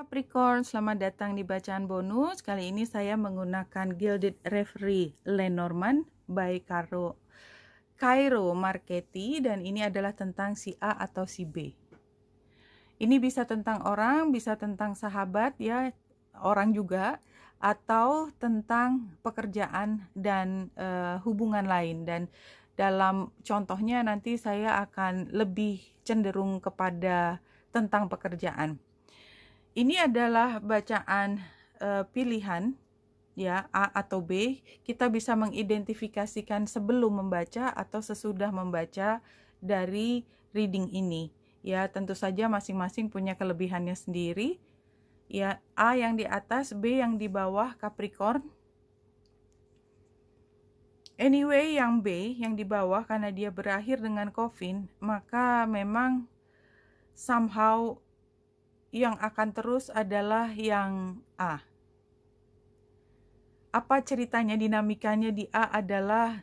Capricorn, selamat datang di bacaan bonus. Kali ini saya menggunakan Gilded Referee Lenormand by Caro Cairo Marketi dan ini adalah tentang si A atau si B. Ini bisa tentang orang, bisa tentang sahabat ya, orang juga atau tentang pekerjaan dan uh, hubungan lain dan dalam contohnya nanti saya akan lebih cenderung kepada tentang pekerjaan ini adalah bacaan e, pilihan ya A atau B, kita bisa mengidentifikasikan sebelum membaca atau sesudah membaca dari reading ini. Ya, tentu saja masing-masing punya kelebihannya sendiri. Ya, A yang di atas, B yang di bawah Capricorn. Anyway, yang B yang di bawah karena dia berakhir dengan Coffin, maka memang somehow yang akan terus adalah yang A. Apa ceritanya dinamikanya di A adalah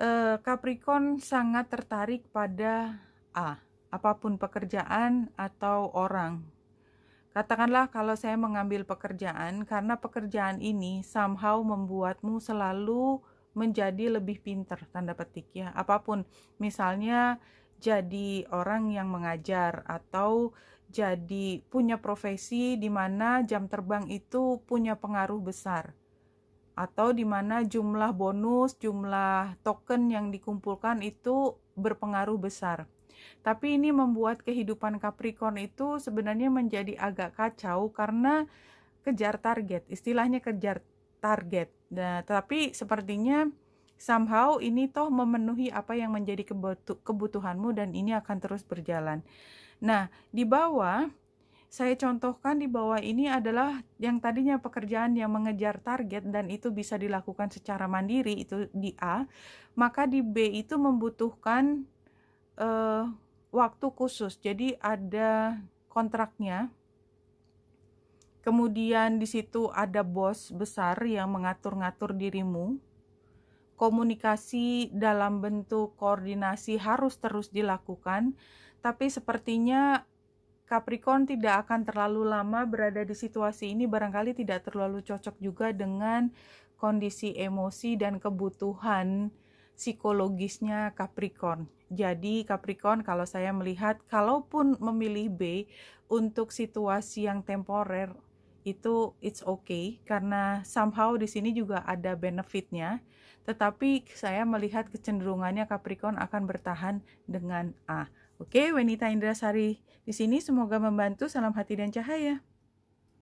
eh, Capricorn sangat tertarik pada A, apapun pekerjaan atau orang. Katakanlah kalau saya mengambil pekerjaan karena pekerjaan ini somehow membuatmu selalu menjadi lebih pinter tanda petik ya apapun misalnya jadi orang yang mengajar atau jadi punya profesi di mana jam terbang itu punya pengaruh besar atau di mana jumlah bonus, jumlah token yang dikumpulkan itu berpengaruh besar. Tapi ini membuat kehidupan Capricorn itu sebenarnya menjadi agak kacau karena kejar target, istilahnya kejar target. Nah, tapi sepertinya somehow ini toh memenuhi apa yang menjadi kebutuhanmu dan ini akan terus berjalan. Nah, di bawah saya contohkan di bawah ini adalah yang tadinya pekerjaan yang mengejar target dan itu bisa dilakukan secara mandiri itu di A, maka di B itu membutuhkan uh, waktu khusus. Jadi ada kontraknya. Kemudian di situ ada bos besar yang mengatur-ngatur dirimu komunikasi dalam bentuk koordinasi harus terus dilakukan, tapi sepertinya Capricorn tidak akan terlalu lama berada di situasi ini barangkali tidak terlalu cocok juga dengan kondisi emosi dan kebutuhan psikologisnya Capricorn. Jadi Capricorn kalau saya melihat kalaupun memilih B untuk situasi yang temporer itu it's okay karena somehow di sini juga ada benefitnya. Tetapi saya melihat kecenderungannya Capricorn akan bertahan dengan A. Oke, okay, Wenita Indrasari di sini semoga membantu. Salam hati dan cahaya.